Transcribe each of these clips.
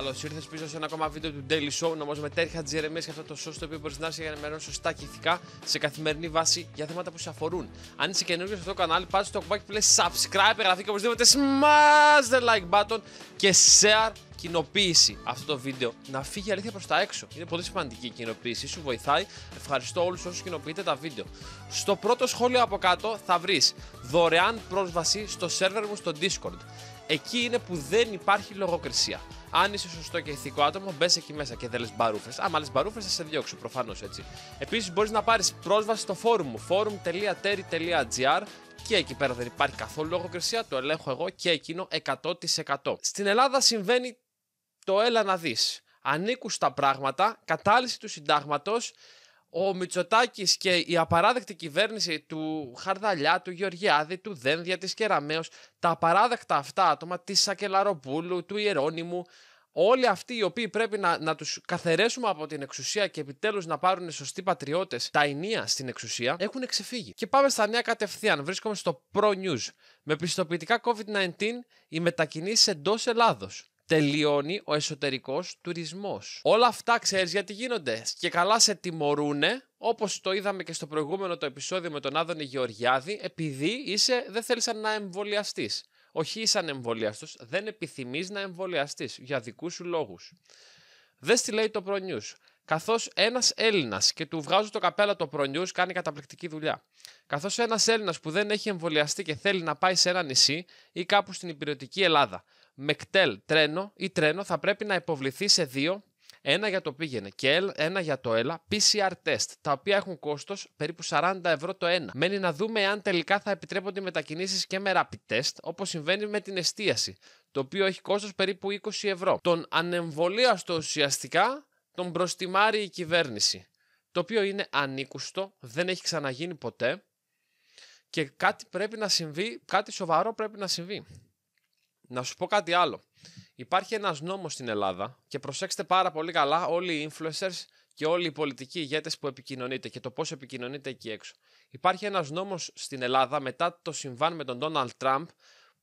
Καλώς ήρθες πίσω σε ένα ακόμα βίντεο του Daily Show. Νομίζω με τέτοια τζερεμία και αυτό το show στο οποίο μπορείς να είσαι για να σωστά και ηθικά σε καθημερινή βάση για θέματα που σε αφορούν. Αν είσαι καινούριο σε αυτό το κανάλι, πάτε στο κουμπάκι που λέει subscribe, εγγραφή και οπωσδήποτε smash the like button και share κοινοποίηση αυτό το βίντεο να φύγει αλήθεια προς τα έξω. Είναι πολύ σημαντική η κοινοποίηση, σου βοηθάει. Ευχαριστώ όλους όσους κοινοποιείτε τα βίντεο. Στο πρώτο σχόλιο από κάτω θα βρεις δωρεάν πρόσβαση στο σερβερ μου στο Discord. Εκεί είναι που δεν υπάρχει λογοκρισία. Αν είσαι σωστό και ηθικό άτομο, μπες εκεί μέσα και δεν λες μπαρούφες. Άμα λες μπαρούφες, θα σε διώξω προφανώς έτσι. Επίσης, μπορείς να πάρεις πρόσβαση στο forum μου, forum.terry.gr και εκεί πέρα δεν υπάρχει καθόλου λογοκρισία, το ελέγχω εγώ και εκείνο 100%. Στην Ελλάδα συμβαίνει το έλα να δεις. Ανήκουν στα πράγματα, κατάλυση του συντάγματος, ο Μητσοτάκης και η απαράδεκτη κυβέρνηση του Χαρδαλιά, του Γεωργιάδη, του Δένδια, της Κεραμαίο, τα απαράδεκτα αυτά άτομα, της Σακελαροπούλου, του Ιερώνυμου, όλοι αυτοί οι οποίοι πρέπει να, να τους καθαρέσουμε από την εξουσία και επιτέλους να πάρουν σωστοί πατριώτες τα ενία στην εξουσία, έχουν ξεφύγει. Και πάμε στα νέα κατευθείαν. Βρίσκομαι στο Pro News. Με πιστοποιητικά COVID-19 οι μετακινήσεις εντός Ελλάδος τελειώνει ο εσωτερικός τουρισμός. Όλα αυτά ξέρεις γιατί γίνονται και καλά σε τιμωρούνε όπως το είδαμε και στο προηγούμενο το επεισόδιο με τον Άδωνη Γεωργιάδη επειδή είσαι, δεν θέλεις να εμβολιαστείς. Όχι είσαι ανεμβολιαστός, δεν επιθυμείς να εμβολιαστείς για δικούς σου λόγους. Δες τι λέει το Προνιούς. Καθώς ένας Έλληνας, και του βγάζω το καπέλα το προνιού, κάνει καταπληκτική δουλειά. Καθώς ένας Έλληνας που δεν έχει εμβολιαστεί και θέλει να πάει σε ένα νησί ή κάπου στην υπηρετική Ελλάδα, με κτέλ τρένο ή τρένο θα πρέπει να υποβληθεί σε δύο, ένα για το πήγαινε και ένα για το έλα, PCR test, τα οποία έχουν κόστος περίπου 40 ευρώ το ένα. Μένει να δούμε αν τελικά θα επιτρέπονται οι μετακινήσεις και με rapid test, όπως συμβαίνει με την εστίαση, το οποίο έχει κόστος περίπου 20 ευρώ. Τον ανεμβολίαστο ουσιαστικά τον προστιμάρει η κυβέρνηση, το οποίο είναι ανίκουστο, δεν έχει ξαναγίνει ποτέ και κάτι πρέπει να συμβεί, κάτι σοβαρό πρέπει να συμβεί. Να σου πω κάτι άλλο. Υπάρχει ένας νόμος στην Ελλάδα και προσέξτε πάρα πολύ καλά όλοι οι influencers και όλοι οι πολιτικοί ηγέτες που επικοινωνείτε και το πώς επικοινωνείτε εκεί έξω. Υπάρχει ένας νόμος στην Ελλάδα μετά το συμβάν με τον Donald Trump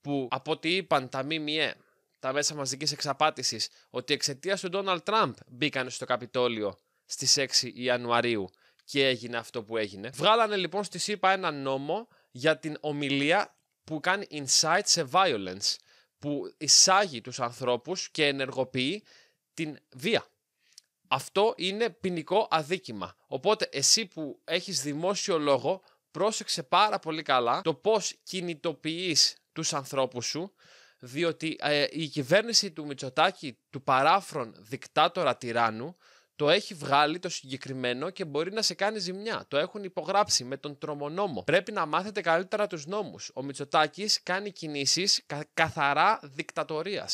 που από ό,τι είπαν τα ΜΜΕ, τα μέσα μαζικής εξαπάτησης, ότι εξαιτίας του Donald Trump μπήκαν στο Καπιτόλιο στις 6 Ιανουαρίου και έγινε αυτό που έγινε. Βγάλανε λοιπόν στη ΣΥΠΑ ένα νόμο για την ομιλία που κάνει insight σε violence που εισάγει τους ανθρώπους και ενεργοποιεί την βία. Αυτό είναι ποινικό αδίκημα. Οπότε εσύ που έχεις δημόσιο λόγο, πρόσεξε πάρα πολύ καλά το πώς κινητοποιείς τους ανθρώπους σου, διότι ε, η κυβέρνηση του Μητσοτάκη, του παράφρον δικτάτορα τυράννου, το έχει βγάλει το συγκεκριμένο και μπορεί να σε κάνει ζημιά. Το έχουν υπογράψει με τον τρομονόμο. Πρέπει να μάθετε καλύτερα τους νόμους. Ο Μητσοτάκης κάνει κινήσεις καθαρά δικτατορίας.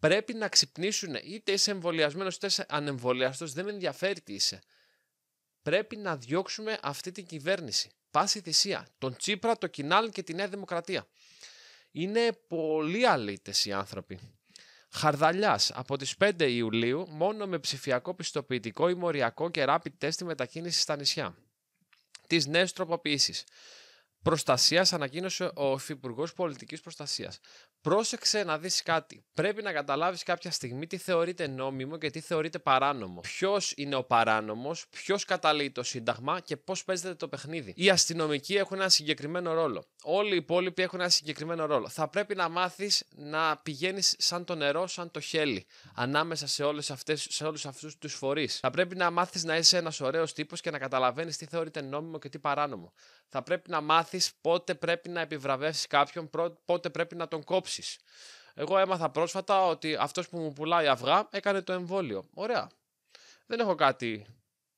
Πρέπει να ξυπνήσουν είτε είσαι εμβολιασμένος είτε είσαι ανεμβολιαστός, δεν με ενδιαφέρει τι είσαι. Πρέπει να διώξουμε αυτή την κυβέρνηση. Πάση θυσία. Τον Τσίπρα, το Κινάλ και τη Νέα Δημοκρατία. Είναι πολύ αλήτες οι άνθρωποι. Χαρδαλιάς από τις 5 Ιουλίου, μόνο με ψηφιακό πιστοποιητικό ή μοριακό και rapid test μετακίνηση στα νησιά. Τις νέες τροποποιήσεις. Προστασίας, ανακοίνωσε ο Υφυπουργός Πολιτικής Προστασίας. Πρόσεξε να δεις κάτι. Πρέπει να καταλάβεις κάποια στιγμή τι θεωρείται νόμιμο και τι θεωρείται παράνομο. Ποιος είναι ο παράνομος, ποιος καταλύει το Σύνταγμα και πώς παίζεται το παιχνίδι. Οι αστυνομικοί έχουν ένα συγκεκριμένο ρόλο. Όλοι οι υπόλοιποι έχουν ένα συγκεκριμένο ρόλο. Θα πρέπει να μάθεις να πηγαίνεις σαν το νερό, σαν το χέλι, ανάμεσα σε, όλες αυτές, σε όλους αυτούς τους φορείς. Θα πρέπει να μάθεις να είσαι ένας ωραίος τύπος και να καταλαβαίνεις τι θεωρείται νόμιμο και τι παράνομο. Θα πρέπει να μάθεις μάθεις πότε πρέπει να επιβραβεύσεις κάποιον, πότε πρέπει να τον κόψεις. Εγώ έμαθα πρόσφατα ότι αυτός που μου πουλάει αυγά έκανε το εμβόλιο. Ωραία. Δεν έχω κάτι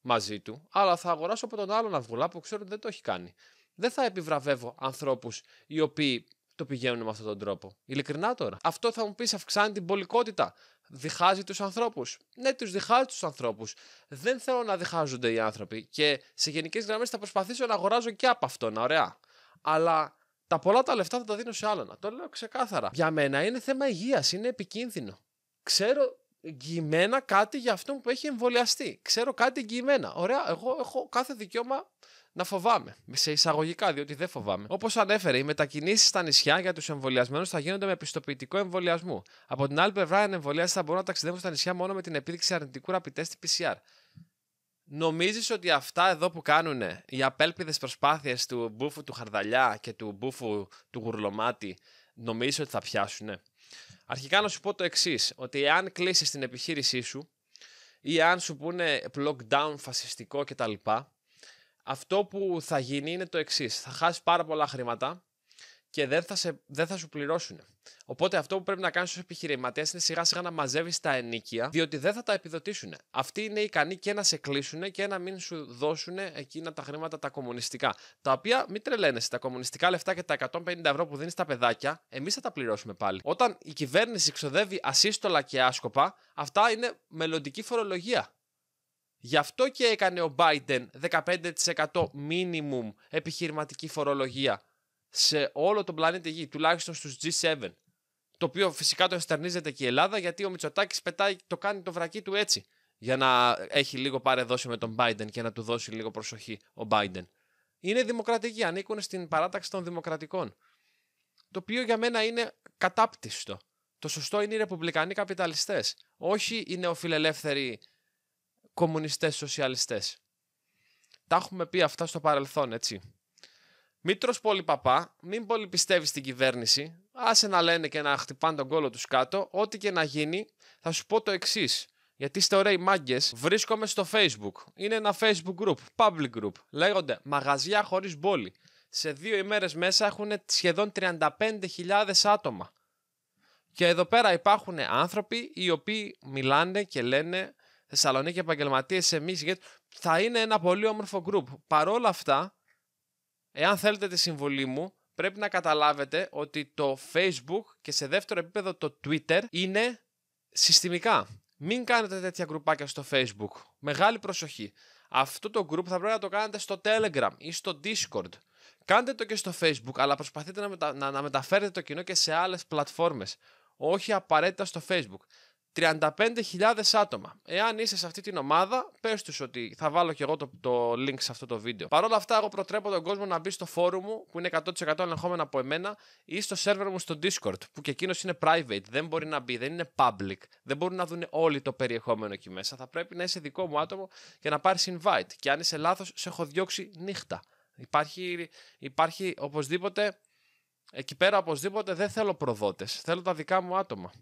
μαζί του, αλλά θα αγοράσω από τον άλλον αυγουλά που ξέρω ότι δεν το έχει κάνει. Δεν θα επιβραβεύω ανθρώπους οι οποίοι το πηγαίνουν με αυτόν τον τρόπο. Ειλικρινά τώρα. Αυτό θα μου πεις αυξάνει την πολικότητα. Διχάζει τους ανθρώπους. Ναι, τους διχάζει τους ανθρώπους. Δεν θέλω να διχάζονται οι άνθρωποι. Και σε γενικές γραμμές θα προσπαθήσω να αγοράζω και από αυτόν. Ωραία αλλά τα πολλά τα λεφτά θα τα δίνω σε να Το λέω ξεκάθαρα. Για μένα είναι θέμα υγείας, είναι επικίνδυνο. Ξέρω εγγυημένα κάτι για αυτόν που έχει εμβολιαστεί. Ξέρω κάτι εγγυημένα. Ωραία, εγώ έχω κάθε δικαίωμα να φοβάμαι. Σε εισαγωγικά, διότι δεν φοβάμαι. Όπως ανέφερε, οι μετακινήσεις στα νησιά για τους εμβολιασμένους θα γίνονται με πιστοποιητικό εμβολιασμού. Από την άλλη πλευρά, οι εμβολιαστέ θα μπορούν να ταξιδεύουν στα νησιά μόνο με την επίδειξη αρνητικού ραπητέ PCR. Νομίζεις ότι αυτά εδώ που κάνουν οι απέλπιδες προσπάθειες του μπούφου του Χαρδαλιά και του μπούφου του γουρλωμάτι, νομίζεις ότι θα πιάσουνε. Αρχικά να σου πω το εξής, ότι εάν κλείσεις την επιχείρησή σου ή αν σου πούνε lockdown φασιστικό κτλ. Αυτό που θα γίνει είναι το εξής. Θα χάσεις πάρα πολλά χρήματα και δεν θα, σε, δεν θα σου πληρώσουν. Οπότε αυτό που πρέπει να κάνεις ως επιχειρηματίας είναι σιγά σιγά να μαζεύεις τα ενίκια, διότι δεν θα τα επιδοτήσουν. Αυτοί είναι ικανοί και να σε κλείσουν και να μην σου δώσουν εκείνα τα χρήματα τα κομμουνιστικά. Τα οποία μην τρελαίνεσαι. Τα κομμουνιστικά λεφτά και τα 150 ευρώ που δίνεις στα παιδάκια, εμείς θα τα πληρώσουμε πάλι. Όταν η κυβέρνηση ξοδεύει ασύστολα και άσκοπα, αυτά είναι μελλοντική φορολογία. Γι' αυτό και έκανε ο Biden 15% minimum επιχειρηματική φορολογία σε όλο τον πλανήτη Γη, τουλάχιστον στους G7. Το οποίο φυσικά το εστερνίζεται και η Ελλάδα, γιατί ο Μητσοτάκης πετάει, το κάνει το βρακί του έτσι. Για να έχει λίγο παρεδώσει με τον Biden και να του δώσει λίγο προσοχή ο Biden. Είναι δημοκρατικοί, ανήκουν στην παράταξη των δημοκρατικών. Το οποίο για μένα είναι κατάπτυστο. Το σωστό είναι οι ρεπουμπλικανοί καπιταλιστές, όχι οι νεοφιλελεύθεροι κομμουνιστές σοσιαλιστές. Τα έχουμε πει αυτά στο παρελθόν, έτσι. Μην τρως πολύ παπά, μην πολύ πιστεύεις στην κυβέρνηση. Άσε να λένε και να χτυπάνε τον κόλο τους κάτω. Ό,τι και να γίνει, θα σου πω το εξής. Γιατί είστε ωραίοι μάγκες, βρίσκομαι στο Facebook. Είναι ένα Facebook group, public group. Λέγονται Μαγαζιά χωρίς πόλη. Σε δύο ημέρες μέσα έχουν σχεδόν 35.000 άτομα. Και εδώ πέρα υπάρχουν άνθρωποι οι οποίοι μιλάνε και λένε Θεσσαλονίκη επαγγελματίες, εμείς Θα είναι ένα πολύ όμορφο group. Παρόλα αυτά, εάν θέλετε τη συμβολή μου, πρέπει να καταλάβετε ότι το Facebook και σε δεύτερο επίπεδο το Twitter είναι συστημικά. Μην κάνετε τέτοια γκρουπάκια στο Facebook. Μεγάλη προσοχή. Αυτό το group θα πρέπει να το κάνετε στο Telegram ή στο Discord. Κάντε το και στο Facebook, αλλά προσπαθείτε να, να, μεταφέρετε το κοινό και σε άλλες πλατφόρμες. Όχι απαραίτητα στο Facebook. 35.000 άτομα. Εάν είσαι σε αυτή την ομάδα, πες τους ότι θα βάλω και εγώ το, το link σε αυτό το βίντεο. Παρ' όλα αυτά, εγώ προτρέπω τον κόσμο να μπει στο φόρουμ μου που είναι 100% ελεγχόμενο από εμένα ή στο server μου στο Discord που και εκείνος είναι private. Δεν μπορεί να μπει, δεν είναι public. Δεν μπορούν να δουν όλοι το περιεχόμενο εκεί μέσα. Θα πρέπει να είσαι δικό μου άτομο και να πάρεις invite. Και αν είσαι λάθος, σε έχω διώξει νύχτα. Υπάρχει, υπάρχει οπωσδήποτε εκεί πέρα, οπωσδήποτε δεν θέλω προδότες. Θέλω τα δικά μου άτομα.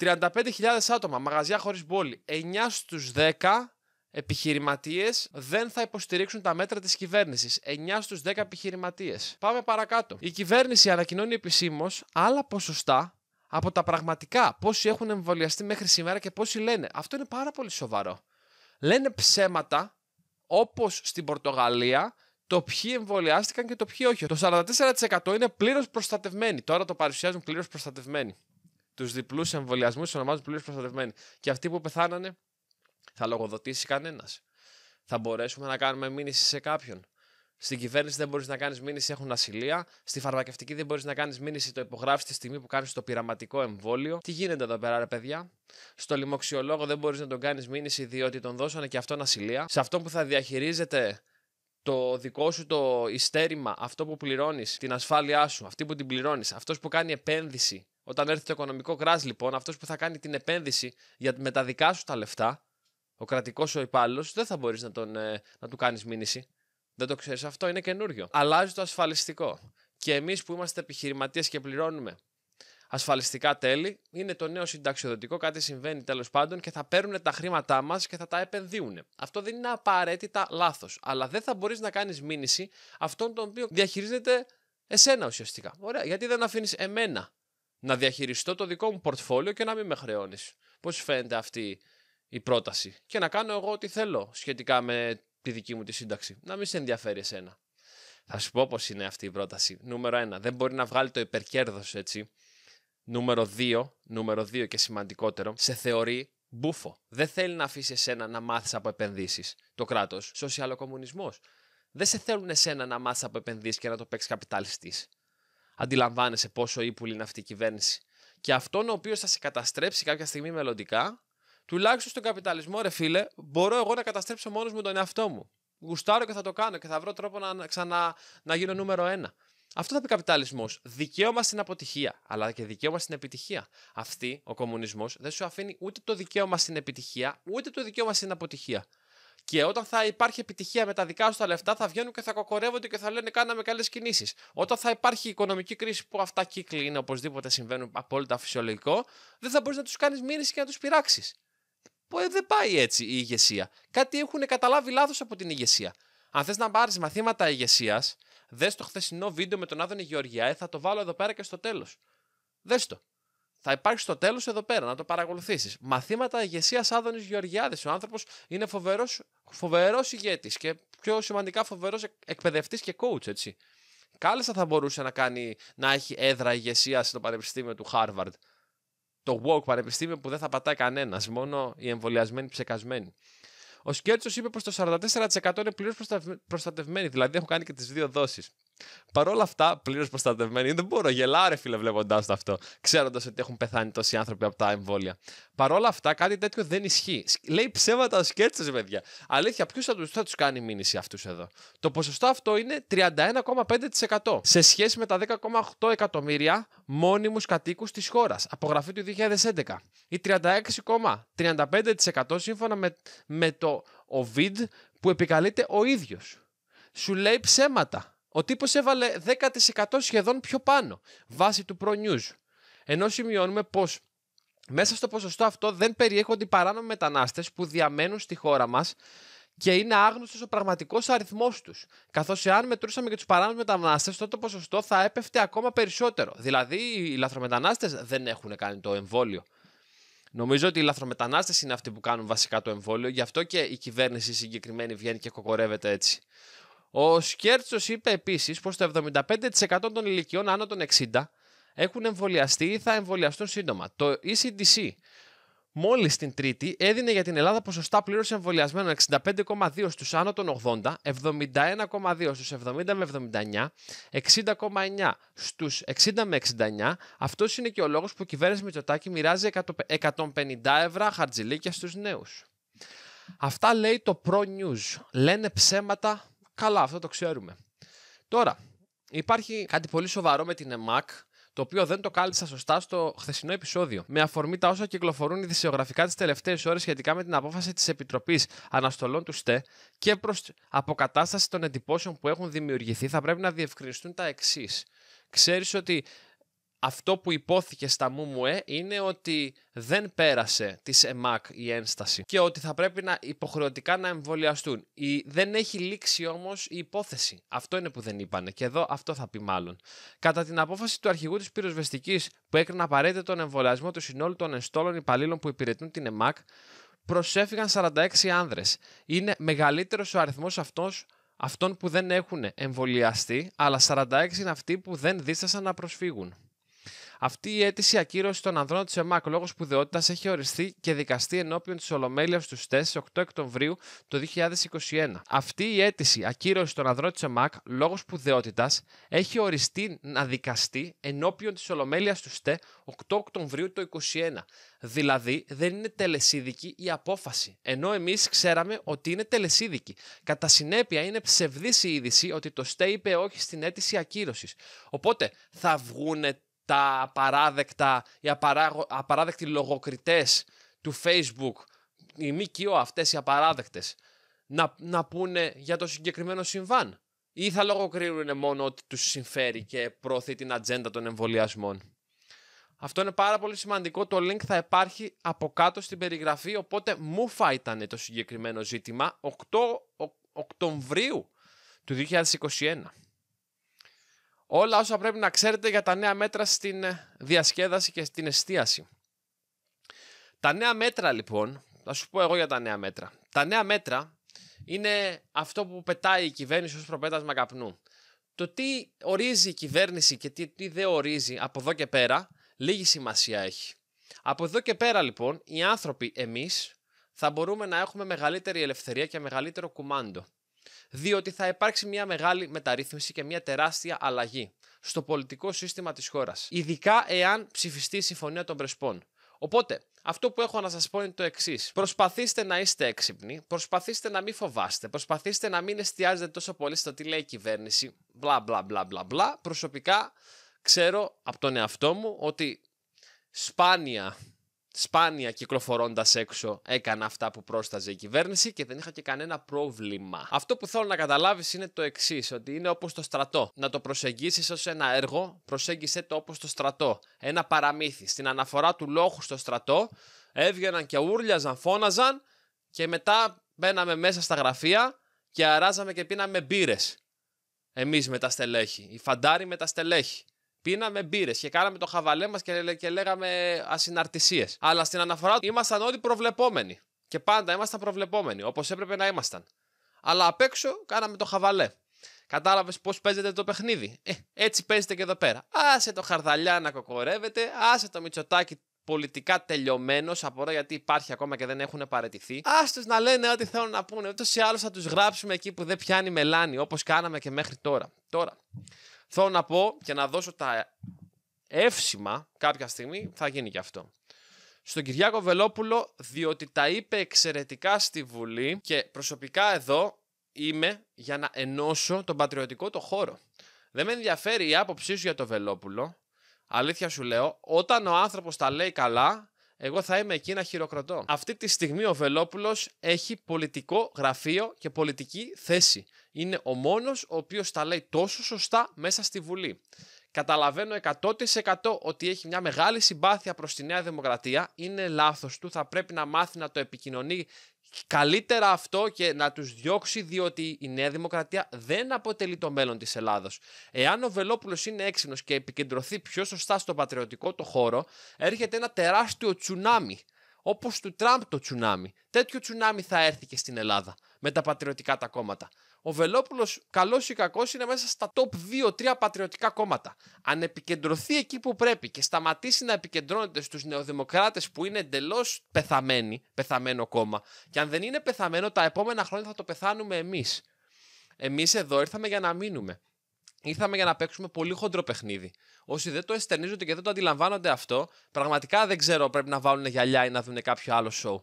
35.000 άτομα, μαγαζιά χωρίς πόλη. 9 στους 10 επιχειρηματίες δεν θα υποστηρίξουν τα μέτρα της κυβέρνησης. 9 στους 10 επιχειρηματίες. Πάμε παρακάτω. Η κυβέρνηση ανακοινώνει επισήμως άλλα ποσοστά από τα πραγματικά. Πόσοι έχουν εμβολιαστεί μέχρι σήμερα και πόσοι λένε. Αυτό είναι πάρα πολύ σοβαρό. Λένε ψέματα όπως στην Πορτογαλία το ποιοι εμβολιάστηκαν και το ποιοι όχι. Το 44% είναι πλήρως προστατευμένοι. Τώρα το παρουσιάζουν πλήρως προστατευμένοι τους διπλούς εμβολιασμούς, του ονομάζουν πλήρως προστατευμένοι. Και αυτοί που πεθάνανε, θα λογοδοτήσει κανένας. Θα μπορέσουμε να κάνουμε μήνυση σε κάποιον. Στην κυβέρνηση δεν μπορείς να κάνεις μήνυση, έχουν ασυλία. Στη φαρμακευτική δεν μπορείς να κάνεις μήνυση, το υπογράφεις τη στιγμή που κάνεις το πειραματικό εμβόλιο. Τι γίνεται εδώ πέρα, ρε παιδιά. Στο λοιμοξιολόγο δεν μπορείς να τον κάνεις μήνυση, διότι τον δώσανε και αυτόν ασυλία. Σε αυτό που θα διαχειρίζεται το δικό σου το ιστέρημα, αυτό που πληρώνεις, την ασφάλειά σου, αυτή που την πληρώνεις, αυτός που κάνει επένδυση όταν έρθει το οικονομικό κράτο, λοιπόν, αυτός που θα κάνει την επένδυση για, με τα δικά σου τα λεφτά, ο κρατικός ο υπάλληλος, δεν θα μπορείς να, ε, να του κάνεις μήνυση. Δεν το ξέρεις αυτό, είναι καινούριο. Αλλάζει το ασφαλιστικό. Και εμείς που είμαστε επιχειρηματίες και πληρώνουμε ασφαλιστικά τέλη, είναι το νέο συνταξιοδοτικό, κάτι συμβαίνει τέλος πάντων και θα παίρνουν τα χρήματά μας και θα τα επενδύουν. Αυτό δεν είναι απαραίτητα λάθος. Αλλά δεν θα μπορείς να κάνεις μήνυση αυτόν τον οποίο διαχειρίζεται εσένα ουσιαστικά. Ωραία, γιατί δεν αφήνεις εμένα να διαχειριστώ το δικό μου πορτφόλιο και να μην με χρεώνεις. Πώς φαίνεται αυτή η πρόταση. Και να κάνω εγώ ό,τι θέλω σχετικά με τη δική μου τη σύνταξη. Να μην σε ενδιαφέρει εσένα. Θα σου πω πώς είναι αυτή η πρόταση. Νούμερο 1. Δεν μπορεί να βγάλει το υπερκέρδος έτσι. Νούμερο 2. Νούμερο 2 και σημαντικότερο. Σε θεωρεί μπούφο. Δεν θέλει να αφήσει εσένα να μάθεις από επενδύσεις. Το κράτος. Σοσιαλοκομμουνισμό. Δεν σε θέλουν εσένα να μάθεις από επενδύσεις και να το παίξεις καπιταλιστής αντιλαμβάνεσαι πόσο ύπουλη είναι αυτή η κυβέρνηση. Και αυτόν ο οποίος θα σε καταστρέψει κάποια στιγμή μελλοντικά, τουλάχιστον στον καπιταλισμό, ρε φίλε, μπορώ εγώ να καταστρέψω μόνος μου τον εαυτό μου. Γουστάρω και θα το κάνω και θα βρω τρόπο να ξανα να γίνω νούμερο ένα. Αυτό θα πει καπιταλισμός. Δικαίωμα στην αποτυχία, αλλά και δικαίωμα στην επιτυχία. Αυτή, ο κομμουνισμός, δεν σου αφήνει ούτε το δικαίωμα στην επιτυχία, ούτε το δικαίωμα στην αποτυχία. Και όταν θα υπάρχει επιτυχία με τα δικά σου τα λεφτά, θα βγαίνουν και θα κοκορεύονται και θα λένε κάναμε καλές κινήσεις. Όταν θα υπάρχει οικονομική κρίση, που αυτά κύκλοι είναι οπωσδήποτε συμβαίνουν απόλυτα φυσιολογικό, δεν θα μπορείς να τους κάνεις μήνυση και να τους πειράξεις. Ε, δεν πάει έτσι η ηγεσία. Κάτι έχουν καταλάβει λάθος από την ηγεσία. Αν θες να πάρεις μαθήματα ηγεσίας, δες το χθεσινό βίντεο με τον Άδωνη Γεωργιά, θα το βάλω εδώ πέρα και στο τέλος. Δες το θα υπάρχει στο τέλος εδώ πέρα, να το παρακολουθήσεις. Μαθήματα ηγεσίας Άδωνης Γεωργιάδης. Ο άνθρωπος είναι φοβερός φοβερός ηγέτης και πιο σημαντικά φοβερός εκπαιδευτής και coach, έτσι. Κάλεσα θα μπορούσε να, κάνει, να έχει έδρα ηγεσίας στο Πανεπιστήμιο του Χάρβαρντ. Το Walk Πανεπιστήμιο που δεν θα πατάει κανένας, μόνο οι εμβολιασμένοι ψεκασμένοι. Ο Σκέρτσος είπε πως το 44% είναι πλήρως προστατευμένοι, δηλαδή έχουν κάνει και τις δύο δόσεις. Παρ' όλα αυτά, πλήρως προστατευμένοι, δεν μπορώ. γελάρε ρε φίλε, βλέποντάς το αυτό, ξέροντας ότι έχουν πεθάνει τόσοι άνθρωποι από τα εμβόλια. Παρ' όλα αυτά, κάτι τέτοιο δεν ισχύει. Λέει ψέματα ο παιδιά. Αλήθεια, ποιος θα τους θα τους κάνει μήνυση αυτούς εδώ. Το ποσοστό αυτό είναι 31,5% σε σχέση με τα 10,8 εκατομμύρια μόνιμους κατοίκους της χώρας. Απογραφή του 2011. Ή 36,35% σύμφωνα με, με το ΟΒΙΔ που επικαλείται ο ίδιος. Σου λέει ψέματα. Ο τύπος έβαλε 10% σχεδόν πιο πάνω, βάσει του Pro News. Ενώ σημειώνουμε πως μέσα στο ποσοστό αυτό δεν περιέχονται οι παράνομοι μετανάστες που διαμένουν στη χώρα μας και είναι άγνωστος ο πραγματικός αριθμός τους. Καθώς εάν μετρούσαμε και τους παράνομους μετανάστες, τότε το ποσοστό θα έπεφτε ακόμα περισσότερο. Δηλαδή, οι λαθρομετανάστες δεν έχουν κάνει το εμβόλιο. Νομίζω ότι οι λαθρομετανάστες είναι αυτοί που κάνουν βασικά το εμβόλιο, γι' αυτό και η κυβέρνηση συγκεκριμένη βγαίνει και κοκορεύεται έτσι. Ο Σκέρτσος είπε επίσης πως το 75% των ηλικιών άνω των 60 έχουν εμβολιαστεί ή θα εμβολιαστούν σύντομα. Το ECDC μόλις την Τρίτη έδινε για την Ελλάδα ποσοστά πλήρω εμβολιασμένων 65,2 στους άνω των 80, 71,2 στου 70 με 79, 60,9 στου 60 με 69. Αυτός είναι και ο λόγος που η κυβέρνηση Μητσοτάκη μοιράζει 150 ευρώ χαρτζηλίκια στους νέους. Αυτά λέει το Pro News. Λένε ψέματα Καλά, αυτό το ξέρουμε. Τώρα, υπάρχει κάτι πολύ σοβαρό με την ΕΜΑΚ, το οποίο δεν το κάλυψα σωστά στο χθεσινό επεισόδιο. Με αφορμή τα όσα κυκλοφορούν ειδησιογραφικά τις τελευταίες ώρες σχετικά με την απόφαση της Επιτροπής Αναστολών του ΣΤΕ και προς αποκατάσταση των εντυπώσεων που έχουν δημιουργηθεί, θα πρέπει να διευκρινιστούν τα εξής. Ξέρεις ότι αυτό που υπόθηκε στα ΜΟΜΟΕ είναι ότι δεν πέρασε της ΕΜΑΚ η ένσταση και ότι θα πρέπει να υποχρεωτικά να εμβολιαστούν. Η... Δεν έχει λήξει όμως η υπόθεση. Αυτό είναι που δεν είπανε. Και εδώ αυτό θα πει μάλλον. Κατά την απόφαση του αρχηγού της πυροσβεστικής που έκρινε απαραίτητο τον εμβολιασμό του συνόλου των ενστόλων υπαλλήλων που υπηρετούν την ΕΜΑΚ, προσέφυγαν 46 άνδρες. Είναι μεγαλύτερος ο αριθμός αυτός αυτών που δεν έχουν εμβολιαστεί, αλλά 46 είναι αυτοί που δεν δίστασαν να προσφύγουν. Αυτή η αίτηση ακύρωση των ανδρών της ΕΜΑΚ λόγω σπουδαιότητας έχει οριστεί και δικαστεί ενώπιον της Ολομέλειας του στι 8 Οκτωβρίου του 2021. Αυτή η αίτηση ακύρωση των ανδρών της ΕΜΑΚ λόγω σπουδαιότητας έχει οριστεί να δικαστεί ενώπιον της Ολομέλειας του ΣΤΕ 8 Οκτωβρίου του 2021. Δηλαδή δεν είναι τελεσίδικη η απόφαση, ενώ εμείς ξέραμε ότι είναι τελεσίδικη. Κατά συνέπεια είναι ψευδής η είδηση ότι το ΣΤΕ είπε όχι στην αίτηση ακύρωσης. Οπότε θα βγούνε τα απαράδεκτα, οι απαράδεκτοι λογοκριτές του Facebook, οι ΜΚΟ αυτές οι απαράδεκτες, να, να πούνε για το συγκεκριμένο συμβάν. Ή θα λογοκρίνουν μόνο ότι τους συμφέρει και προωθεί την ατζέντα των εμβολιασμών. Αυτό είναι πάρα πολύ σημαντικό. Το link θα υπάρχει από κάτω στην περιγραφή, οπότε μουφα ήταν το συγκεκριμένο ζήτημα 8 Οκτωβρίου του 2021 όλα όσα πρέπει να ξέρετε για τα νέα μέτρα στην ε, διασκέδαση και στην εστίαση. Τα νέα μέτρα λοιπόν, θα σου πω εγώ για τα νέα μέτρα. Τα νέα μέτρα είναι αυτό που πετάει η κυβέρνηση ως προπέτασμα καπνού. Το τι ορίζει η κυβέρνηση και τι, τι δεν ορίζει από εδώ και πέρα, λίγη σημασία έχει. Από εδώ και πέρα λοιπόν, οι άνθρωποι εμείς θα μπορούμε να έχουμε μεγαλύτερη ελευθερία και μεγαλύτερο κουμάντο διότι θα υπάρξει μια μεγάλη μεταρρύθμιση και μια τεράστια αλλαγή στο πολιτικό σύστημα της χώρας, ειδικά εάν ψηφιστεί η Συμφωνία των Πρεσπών. Οπότε, αυτό που έχω να σας πω είναι το εξής. Προσπαθήστε να είστε έξυπνοι, προσπαθήστε να μην φοβάστε, προσπαθήστε να μην εστιάζετε τόσο πολύ στο τι λέει η κυβέρνηση. Μπλα μπλα μπλα μπλα μπλα. Προσωπικά ξέρω από τον εαυτό μου ότι σπάνια σπάνια κυκλοφορώντας έξω έκανα αυτά που πρόσταζε η κυβέρνηση και δεν είχα και κανένα πρόβλημα. Αυτό που θέλω να καταλάβεις είναι το εξής, ότι είναι όπως το στρατό. Να το προσεγγίσεις ως ένα έργο, προσέγγισε το όπως το στρατό. Ένα παραμύθι. Στην αναφορά του λόγου στο στρατό, έβγαιναν και ούρλιαζαν, φώναζαν και μετά μπαίναμε μέσα στα γραφεία και αράζαμε και πίναμε μπύρες. Εμείς με τα στελέχη. Οι φαντάροι με τα στελέχη πίναμε μπύρες και κάναμε το χαβαλέ μας και, και λέγαμε ασυναρτησίες. Αλλά στην αναφορά του, ήμασταν όλοι προβλεπόμενοι. Και πάντα ήμασταν προβλεπόμενοι, όπως έπρεπε να ήμασταν. Αλλά απ' έξω κάναμε το χαβαλέ. Κατάλαβες πώς παίζεται το παιχνίδι. Ε, έτσι παίζεται και εδώ πέρα. Άσε το χαρδαλιά να κοκορεύεται, άσε το μυτσοτάκι πολιτικά τελειωμένος. Απορώ γιατί υπάρχει ακόμα και δεν έχουν παρετηθεί. Άστος να λένε ό,τι θέλουν να πούνε. Ούτως ή άλλως θα τους γράψουμε εκεί που δεν πιάνει μελάνη, όπως κάναμε και μέχρι τώρα. Τώρα, Θέλω να πω και να δώσω τα εύσημα κάποια στιγμή, θα γίνει και αυτό. Στον Κυριάκο Βελόπουλο, διότι τα είπε εξαιρετικά στη Βουλή και προσωπικά εδώ είμαι για να ενώσω τον πατριωτικό το χώρο. Δεν με ενδιαφέρει η άποψή σου για το Βελόπουλο. Αλήθεια σου λέω, όταν ο άνθρωπος τα λέει καλά, εγώ θα είμαι εκεί να χειροκροτώ. Αυτή τη στιγμή ο Βελόπουλος έχει πολιτικό γραφείο και πολιτική θέση. Είναι ο μόνος ο οποίος τα λέει τόσο σωστά μέσα στη Βουλή. Καταλαβαίνω 100% ότι έχει μια μεγάλη συμπάθεια προς τη Νέα Δημοκρατία. Είναι λάθος του, θα πρέπει να μάθει να το επικοινωνεί καλύτερα αυτό και να τους διώξει διότι η Νέα Δημοκρατία δεν αποτελεί το μέλλον της Ελλάδος. Εάν ο Βελόπουλος είναι έξυπνος και επικεντρωθεί πιο σωστά στο πατριωτικό το χώρο, έρχεται ένα τεράστιο τσουνάμι, όπως του Τραμπ το τσουνάμι. Τέτοιο τσουνάμι θα έρθει και στην Ελλάδα με τα πατριωτικά τα κόμματα ο Βελόπουλος, καλός ή κακός, είναι μέσα στα top 2-3 πατριωτικά κόμματα. Αν επικεντρωθεί εκεί που πρέπει και σταματήσει να επικεντρώνεται στους νεοδημοκράτες που είναι εντελώς πεθαμένοι, πεθαμένο κόμμα, και αν δεν είναι πεθαμένο, τα επόμενα χρόνια θα το πεθάνουμε εμείς. Εμείς εδώ ήρθαμε για να μείνουμε. Ήρθαμε για να παίξουμε πολύ χοντρό παιχνίδι. Όσοι δεν το εστερνίζονται και δεν το αντιλαμβάνονται αυτό, πραγματικά δεν ξέρω πρέπει να βάλουν γυαλιά ή να δουν κάποιο άλλο σόου.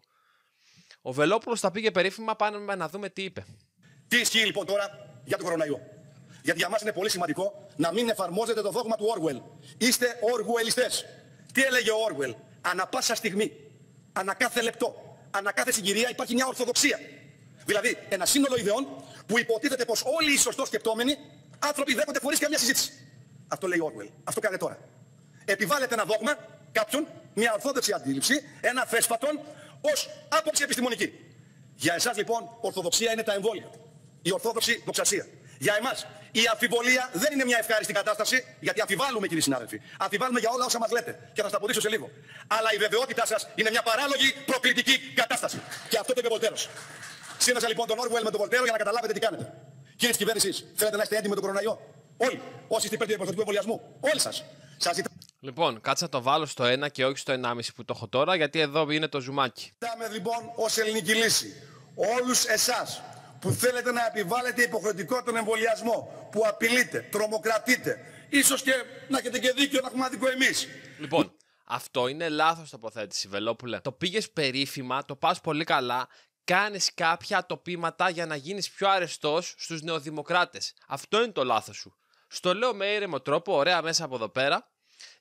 Ο Βελόπουλος τα πήγε περίφημα, πάμε να δούμε τι είπε. Τι ισχύει λοιπόν τώρα για τον κοροναϊό. Γιατί για μας είναι πολύ σημαντικό να μην εφαρμόζεται το δόγμα του Orwell. Είστε Orwellιστές. Τι έλεγε ο Orwell. Ανα πάσα στιγμή, ανα κάθε λεπτό, ανα κάθε συγκυρία υπάρχει μια ορθοδοξία. Δηλαδή ένα σύνολο ιδεών που υποτίθεται πως όλοι οι σωστός σκεπτόμενοι άνθρωποι δέχονται χωρίς καμιά συζήτηση. Αυτό λέει ο Orwell. Αυτό κάνετε τώρα. Επιβάλλεται ένα δόγμα κάποιον, μια ορθόδοξη αντίληψη, ένα θέσπατον ως άποψη επιστημονική. Για εσάς λοιπόν ορθοδοξία είναι τα εμβόλια η Ορθόδοξη δοξασία. Για εμάς, η αφιβολία δεν είναι μια ευχάριστη κατάσταση, γιατί αφιβάλλουμε, κύριοι συνάδελφοι. Αφιβάλλουμε για όλα όσα μας λέτε και θα στα αποδείξω σε λίγο. Αλλά η βεβαιότητά σας είναι μια παράλογη προκλητική κατάσταση. Και αυτό το είπε ο Βολτέρος. Σύνδεσα λοιπόν τον Όρβουελ με τον Βολτέρο για να καταλάβετε τι κάνετε. Κύριε της κυβέρνησης, θέλετε να είστε έτοιμοι με τον κοροναϊό. Όλοι. Όσοι είστε υπέρ του υποχρεωτικού εμβολιασμού. Όλοι σας. Λοιπόν, κάτσα το βάλω στο 1 και όχι στο 1,5 που το έχω τώρα, γιατί εδώ είναι το ζουμάκι. Ζητάμε λοιπόν ως ελληνική λύση όλους εσάς που θέλετε να επιβάλλετε υποχρεωτικό τον εμβολιασμό, που απειλείτε, τρομοκρατείτε, ίσως και να έχετε και δίκιο να έχουμε άδικο εμείς. Λοιπόν, αυτό είναι λάθος τοποθέτηση, Βελόπουλε. Το πήγες περίφημα, το πας πολύ καλά, κάνεις κάποια ατοπήματα για να γίνεις πιο αρεστός στους νεοδημοκράτες. Αυτό είναι το λάθος σου. Στο λέω με ήρεμο τρόπο, ωραία μέσα από εδώ πέρα,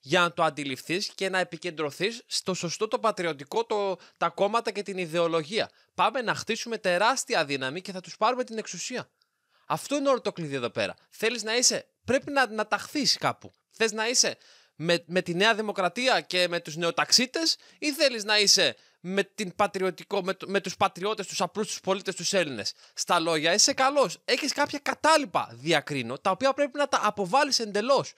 για να το αντιληφθείς και να επικεντρωθείς στο σωστό το πατριωτικό, το, τα κόμματα και την ιδεολογία. Πάμε να χτίσουμε τεράστια δύναμη και θα τους πάρουμε την εξουσία. Αυτό είναι όλο το κλειδί εδώ πέρα. Θέλεις να είσαι, πρέπει να, να ταχθείς κάπου. Θες να είσαι με, με τη Νέα Δημοκρατία και με τους νεοταξίτες ή θέλεις να είσαι με, την πατριωτικό, με, με τους πατριώτες, τους απλούς, τους πολίτες, τους Έλληνες. Στα λόγια είσαι καλός. Έχεις κάποια κατάλοιπα διακρίνω, τα οποία πρέπει να τα αποβάλεις εντελώς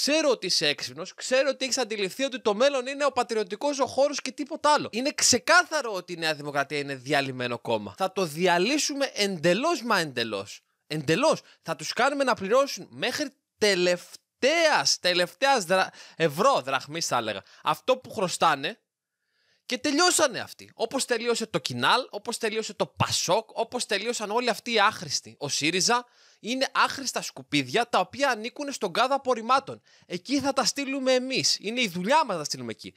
ξέρω ότι είσαι έξυπνος, ξέρω ότι έχεις αντιληφθεί ότι το μέλλον είναι ο πατριωτικός ο χώρος και τίποτα άλλο. Είναι ξεκάθαρο ότι η Νέα Δημοκρατία είναι διαλυμένο κόμμα. Θα το διαλύσουμε εντελώς μα εντελώς. Εντελώς. Θα τους κάνουμε να πληρώσουν μέχρι τελευταίας, τελευταίας ευρώ, δραχμής θα έλεγα. Αυτό που χρωστάνε και τελειώσανε αυτοί. Όπως τελείωσε το Κινάλ, όπως τελείωσε το Πασόκ, όπως τελείωσαν όλοι αυτοί οι άχρηστοι. Ο ΣΥΡΙΖΑ είναι άχρηστα σκουπίδια τα οποία ανήκουν στον κάδο απορριμμάτων. Εκεί θα τα στείλουμε εμείς. Είναι η δουλειά μας να τα στείλουμε εκεί.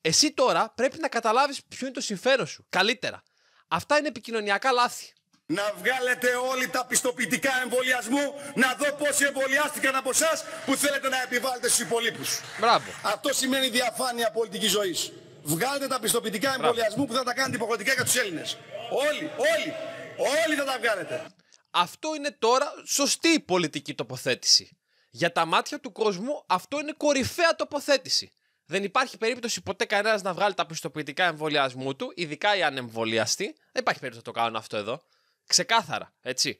Εσύ τώρα πρέπει να καταλάβεις ποιο είναι το συμφέρον σου. Καλύτερα. Αυτά είναι επικοινωνιακά λάθη. Να βγάλετε όλοι τα πιστοποιητικά εμβολιασμού, να δω πόσοι εμβολιάστηκαν από εσάς που θέλετε να επιβάλλετε στους υπολείπους. Μπράβο. Αυτό σημαίνει διαφάνεια πολιτικής ζωής. Βγάλετε τα πιστοποιητικά εμβολιασμού που θα τα κάνετε υποχρεωτικά για τους Έλληνες. Όλοι, όλοι, όλοι θα τα βγάλετε. Αυτό είναι τώρα σωστή πολιτική τοποθέτηση. Για τα μάτια του κόσμου αυτό είναι κορυφαία τοποθέτηση. Δεν υπάρχει περίπτωση ποτέ κανένας να βγάλει τα πιστοποιητικά εμβολιασμού του, ειδικά οι ανεμβολιαστοί. Δεν υπάρχει περίπτωση να το κάνουν αυτό εδώ. Ξεκάθαρα, έτσι.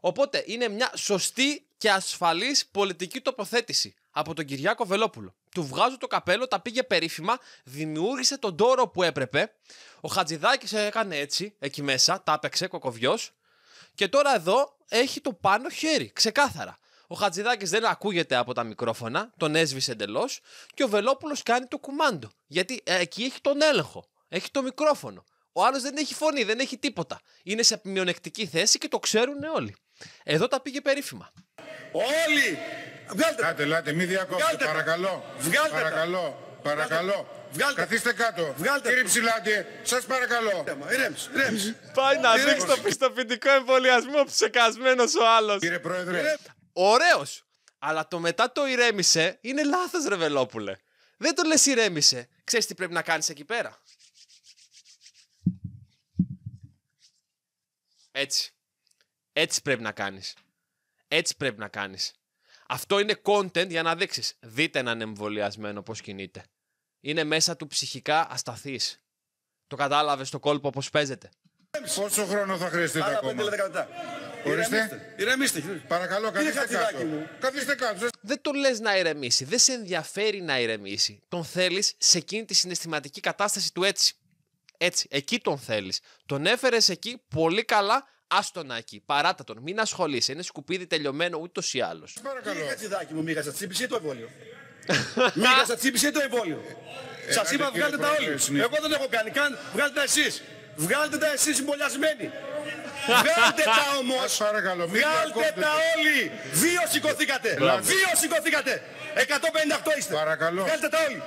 Οπότε είναι μια σωστή και ασφαλής πολιτική τοποθέτηση από τον Κυριάκο Βελόπουλο. Του βγάζω το καπέλο, τα πήγε περίφημα, δημιούργησε τον τόρο που έπρεπε. Ο Χατζηδάκης έκανε έτσι, εκεί μέσα, τα έπαιξε κοκοβιός. Και τώρα εδώ έχει το πάνω χέρι, ξεκάθαρα. Ο Χατζηδάκης δεν ακούγεται από τα μικρόφωνα, τον έσβησε εντελώς και ο Βελόπουλος κάνει το κουμάντο. Γιατί ε, εκεί έχει τον έλεγχο, έχει το μικρόφωνο. Ο άλλος δεν έχει φωνή, δεν έχει τίποτα. Είναι σε μειονεκτική θέση και το ξέρουν όλοι. Εδώ τα πήγε περίφημα. Όλοι Βγάλτε. Κάτε, λάτε, παρακαλώ. Βγάλτε. Παρακαλώ. Παρακαλώ. Βγάλτε. Καθίστε κάτω. Βγάλτε. Κύριε Ψηλάτη, σας παρακαλώ. Πάει να δείξει το πιστοποιητικό εμβολιασμό ψεκασμένος ο άλλος. Κύριε Πρόεδρε. Ωραίος. Αλλά το μετά το ηρέμησε είναι λάθος, Ρεβελόπουλε! Δεν το λες ηρέμησε. Ξέρεις τι πρέπει να κάνεις εκεί πέρα. Έτσι. Έτσι πρέπει να κάνεις. Έτσι πρέπει να κάνεις. Αυτό είναι content για να δείξεις. Δείτε έναν εμβολιασμένο πώς κινείται. Είναι μέσα του ψυχικά ασταθή. Το κατάλαβες το κόλπο πώς παίζεται. Πόσο χρόνο θα χρειαστείτε Άρα, ακόμα. Ορίστε. Ηρεμήστε. Παρακαλώ, καθίστε κάτω. Καθίστε κάτω. Δεν το λες να ηρεμήσει. Δεν σε ενδιαφέρει να ηρεμήσει. Τον θέλεις σε εκείνη τη συναισθηματική κατάσταση του έτσι. Έτσι, εκεί τον θέλεις. Τον έφερες εκεί πολύ καλά Άστονάκι, εκεί, παράτα τον, μην ασχολείσαι. Είναι σκουπίδι τελειωμένο ούτως ή άλλως. Παρακαλώ. Μίγα τσιδάκι μου, μίγασα τσίπησε το εμβόλιο. μίγασα τσίπησε το εμβόλιο. Ε, Σας είπα, βγάλτε τα όλοι. Εγώ δεν έχω κάνει καν, βγάλτε τα εσείς. Βγάλτε τα εσείς συμπολιασμένοι. Βγάλτε τα όμως. Βγάλτε τα όλοι. Δύο σηκωθήκατε. Δύο σηκωθήκατε. 158 είστε. Παρακαλώ. Βγάλτε τα όλοι.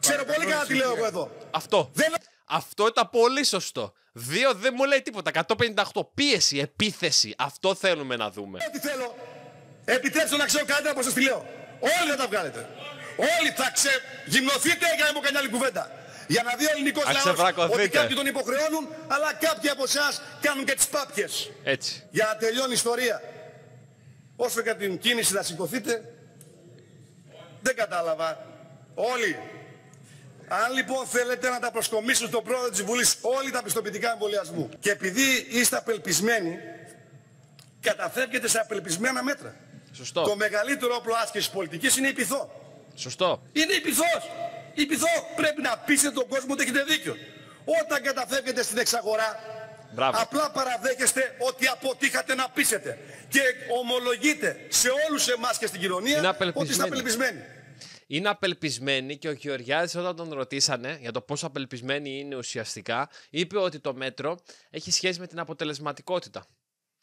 Ξέρω πολύ καλά τι λέω εγώ εδώ. Αυτό. Αυτό ήταν πολύ σωστό. Δύο δεν μου λέει τίποτα. 158. Πίεση, επίθεση. Αυτό θέλουμε να δούμε. Ε, τι θέλω. Επιτρέψτε να ξέρω καλύτερα πώ σα τη λέω. Όλοι θα τα βγάλετε. Όλοι θα ξεγυμνοθείτε για να μου κάνει άλλη κουβέντα. Για να δει ο ελληνικός λαό ότι κάποιοι τον υποχρεώνουν, αλλά κάποιοι από εσάς κάνουν και τις πάπιες. Έτσι. Για να τελειώνει η ιστορία. Όσο για την κίνηση να σηκωθείτε, δεν κατάλαβα. Όλοι αν λοιπόν θέλετε να τα προσκομίσουν στον πρόεδρο της Βουλής όλοι τα πιστοποιητικά εμβολιασμού και επειδή είστε απελπισμένοι, καταφεύγετε σε απελπισμένα μέτρα. Σωστό. Το μεγαλύτερο όπλο άσκησης πολιτικής είναι η πυθό. Σωστό. Είναι η πυθό, Η πυθό πρέπει να πείσετε τον κόσμο ότι έχετε δίκιο. Όταν καταφεύγετε στην εξαγορά, Μπράβο. Απλά παραδέχεστε ότι αποτύχατε να πείσετε και ομολογείτε σε όλους εμάς και στην κοινωνία ότι είστε απελπισμένοι είναι απελπισμένη και ο Γεωργιάδης όταν τον ρωτήσανε για το πόσο απελπισμένη είναι ουσιαστικά, είπε ότι το μέτρο έχει σχέση με την αποτελεσματικότητα.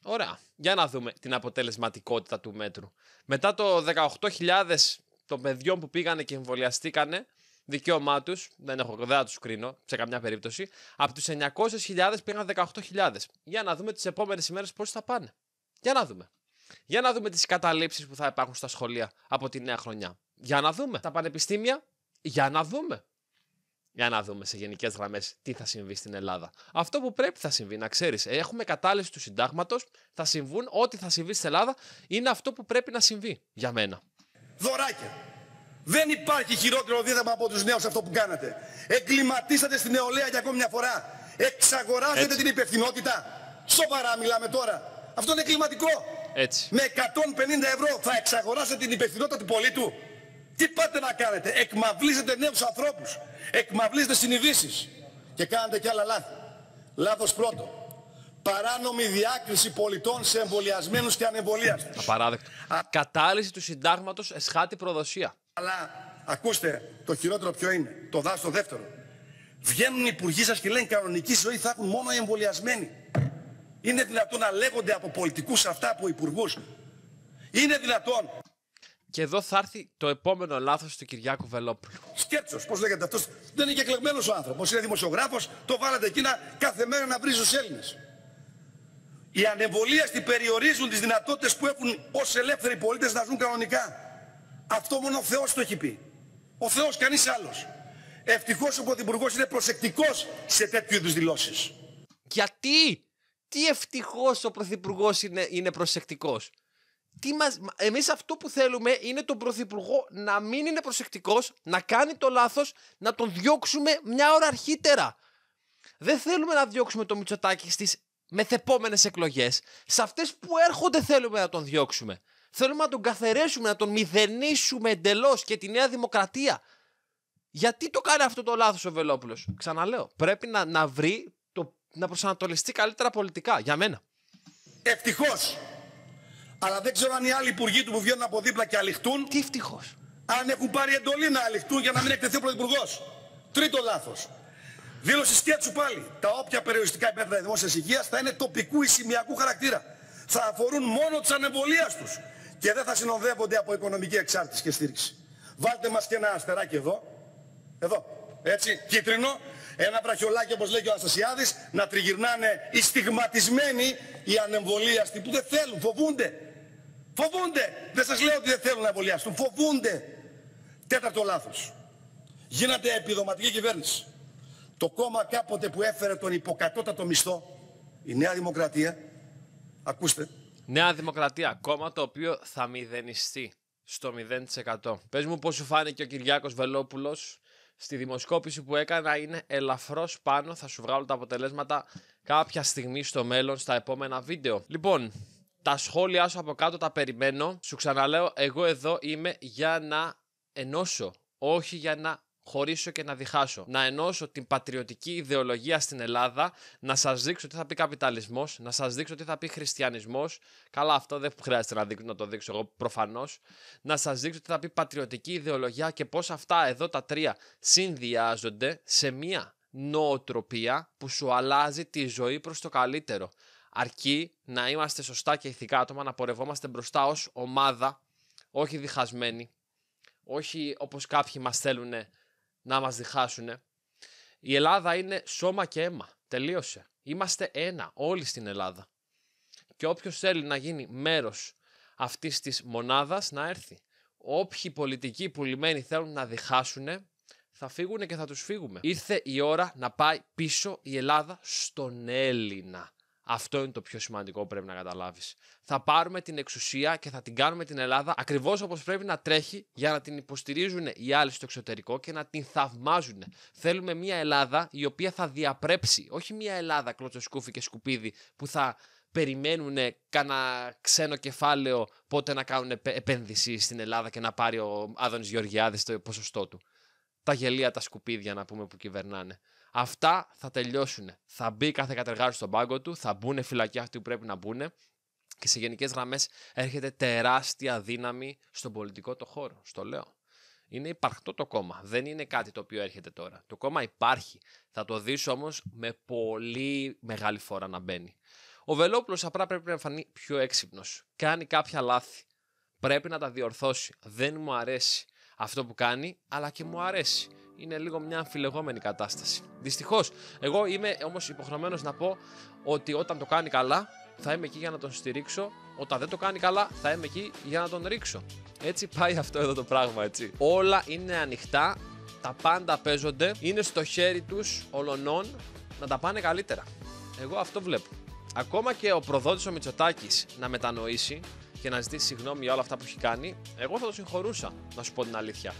Ωραία. Για να δούμε την αποτελεσματικότητα του μέτρου. Μετά το 18.000 των παιδιών που πήγανε και εμβολιαστήκανε, δικαίωμά τους, δεν, έχω, δεν θα τους κρίνω σε καμιά περίπτωση, από τους 900.000 πήγαν 18.000. Για να δούμε τις επόμενες ημέρες πώς θα πάνε. Για να δούμε. Για να δούμε τις καταλήψεις που θα υπάρχουν στα σχολεία από τη νέα χρονιά. Για να δούμε. Τα πανεπιστήμια, για να δούμε. Για να δούμε σε γενικές γραμμές τι θα συμβεί στην Ελλάδα. Αυτό που πρέπει θα συμβεί, να ξέρεις, ε, έχουμε κατάληψη του συντάγματος, θα συμβούν, ό,τι θα συμβεί στην Ελλάδα είναι αυτό που πρέπει να συμβεί για μένα. Δωράκια. Δεν υπάρχει χειρότερο δίδαμα από τους νέους αυτό που κάνατε. Εγκληματίσατε στην νεολαία για ακόμη μια φορά. Εξαγοράζετε την υπευθυνότητα. Σοβαρά μιλάμε τώρα. Αυτό είναι κλιματικό. Έτσι. Με 150 ευρώ θα εξαγοράσετε την υπευθυνότητα του πολίτου. Τι πάτε να κάνετε, εκμαυλίζετε νέους ανθρώπους, εκμαυλίζετε συνειδήσεις και κάνετε κι άλλα λάθη. Λάθος πρώτο. Παράνομη διάκριση πολιτών σε εμβολιασμένους και ανεμβολίαστους Απαράδεκτο. Α... Κατάλυση του συντάγματος εσχάτη προδοσία. Αλλά ακούστε, το χειρότερο ποιο είναι. Το δάσο δεύτερο. Βγαίνουν οι υπουργοί σας και λένε κανονική ζωή θα έχουν μόνο οι εμβολιασμένοι. Είναι δυνατόν να λέγονται από πολιτικούς αυτά, από υπουργούς. Είναι δυνατόν. Και εδώ θα έρθει το επόμενο λάθος του Κυριάκου Βελόπουλου. Σκέψος. πώς λέγεται αυτός. Δεν είναι εκλεγμένος ο άνθρωπος, είναι δημοσιογράφος. Το βάλατε εκεί να κάθε μέρα να βρει τους Έλληνες. Οι την περιορίζουν τις δυνατότητες που έχουν ως ελεύθεροι πολίτες να ζουν κανονικά. Αυτό μόνο ο Θεός το έχει πει. Ο Θεός, κανείς άλλος. Ευτυχώς ο Πρωθυπουργός είναι προσεκτικός σε τέτοιου είδους δηλώσεις. Γιατί τι ευτυχώς ο Πρωθυπουργός είναι, είναι προσεκτικός. Μας... Εμείς αυτό που θέλουμε είναι τον Πρωθυπουργό να μην είναι προσεκτικός, να κάνει το λάθος, να τον διώξουμε μια ώρα αρχίτερα. Δεν θέλουμε να διώξουμε τον Μητσοτάκη στις μεθεπόμενες εκλογές. Σε αυτές που έρχονται θέλουμε να τον διώξουμε. Θέλουμε να τον καθαρέσουμε, να τον μηδενίσουμε εντελώς και τη Νέα Δημοκρατία. Γιατί το κάνει αυτό το λάθος ο Βελόπουλος. Ξαναλέω, πρέπει να, να βρει να προσανατολιστεί καλύτερα πολιτικά, για μένα. Ευτυχώς. Αλλά δεν ξέρω αν οι άλλοι υπουργοί του που βγαίνουν από δίπλα και αληχτούν. Τι ευτυχώς. Αν έχουν πάρει εντολή να αληχτούν για να μην εκτεθεί ο πρωθυπουργός. Τρίτο λάθος. Δήλωση σκέτσου πάλι. Τα όποια περιοριστικά επέδρα δημόσιας υγείας θα είναι τοπικού ή σημειακού χαρακτήρα. Θα αφορούν μόνο τη ανεμβολία τους και δεν θα συνοδεύονται από οικονομική εξάρτηση και στήριξη. Βάλτε μας και ένα αστεράκι εδώ. Εδώ. Έτσι. Κίτρινο ένα βραχιολάκι, όπως λέει και ο Αστασιάδης, να τριγυρνάνε οι στιγματισμένοι, οι ανεμβολίαστοι που δεν θέλουν, φοβούνται. Φοβούνται. Δεν σας λέω ότι δεν θέλουν να εμβολιαστούν. Φοβούνται. Τέταρτο λάθος. Γίνατε επιδοματική κυβέρνηση. Το κόμμα κάποτε που έφερε τον υποκατώτατο μισθό, η Νέα Δημοκρατία, ακούστε. Νέα Δημοκρατία, κόμμα το οποίο θα μηδενιστεί στο 0%. Πες μου πώς σου φάνηκε ο Κυριάκος Βελόπουλος στη δημοσκόπηση που έκανα είναι ελαφρώς πάνω. Θα σου βγάλω τα αποτελέσματα κάποια στιγμή στο μέλλον στα επόμενα βίντεο. Λοιπόν, τα σχόλιά σου από κάτω τα περιμένω. Σου ξαναλέω, εγώ εδώ είμαι για να ενώσω, όχι για να χωρίσω και να διχάσω. Να ενώσω την πατριωτική ιδεολογία στην Ελλάδα, να σας δείξω τι θα πει καπιταλισμός, να σας δείξω τι θα πει χριστιανισμός. Καλά, αυτό δεν χρειάζεται να, δείξω, να το δείξω εγώ προφανώς. Να σας δείξω τι θα πει πατριωτική ιδεολογία και πώς αυτά εδώ τα τρία συνδυάζονται σε μία νοοτροπία που σου αλλάζει τη ζωή προς το καλύτερο. Αρκεί να είμαστε σωστά και ηθικά άτομα, να πορευόμαστε μπροστά ως ομάδα, όχι διχασμένοι, όχι όπως κάποιοι μας θέλουν να μας διχάσουν. Η Ελλάδα είναι σώμα και αίμα. Τελείωσε. Είμαστε ένα όλοι στην Ελλάδα. Και όποιος θέλει να γίνει μέρος αυτής της μονάδας να έρθει. Όποιοι πολιτικοί που λιμένοι θέλουν να διχάσουν θα φύγουν και θα τους φύγουμε. Ήρθε η ώρα να πάει πίσω η Ελλάδα στον Έλληνα. Αυτό είναι το πιο σημαντικό που πρέπει να καταλάβεις. Θα πάρουμε την εξουσία και θα την κάνουμε την Ελλάδα ακριβώς όπως πρέπει να τρέχει για να την υποστηρίζουν οι άλλοι στο εξωτερικό και να την θαυμάζουν. Θέλουμε μια Ελλάδα η οποία θα διαπρέψει, όχι μια Ελλάδα κλωτσοσκούφι και σκουπίδι που θα περιμένουν κανένα ξένο κεφάλαιο πότε να κάνουν επένδυση στην Ελλάδα και να πάρει ο Άδωνης Γεωργιάδης το ποσοστό του. Τα γελία, τα σκουπίδια να πούμε που κυβερνάνε. Αυτά θα τελειώσουν. Θα μπει κάθε κατεργάτη στον πάγκο του, θα μπουν φυλακιά αυτοί που πρέπει να μπουν και σε γενικές γραμμές έρχεται τεράστια δύναμη στον πολιτικό το χώρο. Στο λέω. Είναι υπαρκτό το κόμμα. Δεν είναι κάτι το οποίο έρχεται τώρα. Το κόμμα υπάρχει. Θα το δεις όμως με πολύ μεγάλη φορά να μπαίνει. Ο Βελόπουλος απλά πρέπει να φανεί πιο έξυπνος. Κάνει κάποια λάθη. Πρέπει να τα διορθώσει. Δεν μου αρέσει αυτό που κάνει, αλλά και μου αρέσει είναι λίγο μια αμφιλεγόμενη κατάσταση. Δυστυχώς, εγώ είμαι όμως υποχρεωμένος να πω ότι όταν το κάνει καλά, θα είμαι εκεί για να τον στηρίξω. Όταν δεν το κάνει καλά, θα είμαι εκεί για να τον ρίξω. Έτσι πάει αυτό εδώ το πράγμα, έτσι. Όλα είναι ανοιχτά, τα πάντα παίζονται. Είναι στο χέρι τους ολονών να τα πάνε καλύτερα. Εγώ αυτό βλέπω. Ακόμα και ο προδότης ο Μητσοτάκης να μετανοήσει και να ζητήσει συγγνώμη για όλα αυτά που έχει κάνει, εγώ θα το συγχωρούσα, να σου πω την αλήθεια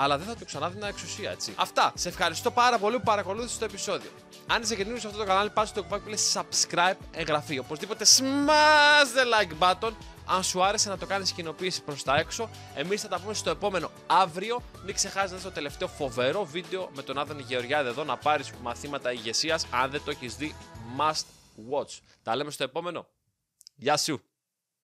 αλλά δεν θα του να εξουσία, έτσι. Αυτά. Σε ευχαριστώ πάρα πολύ που παρακολούθησες το επεισόδιο. Αν είσαι καινούριο σε αυτό το κανάλι, πάτε στο κουμπάκι που λέει subscribe, εγγραφή. Οπωσδήποτε smash the like button. Αν σου άρεσε να το κάνεις κοινοποίηση προς τα έξω, εμείς θα τα πούμε στο επόμενο αύριο. Μην ξεχάσεις να το τελευταίο φοβερό βίντεο με τον Άδωνη Γεωργιάδη εδώ να πάρεις μαθήματα ηγεσίας. Αν δεν το έχεις δει, must watch. Τα λέμε στο επόμενο. Γεια σου!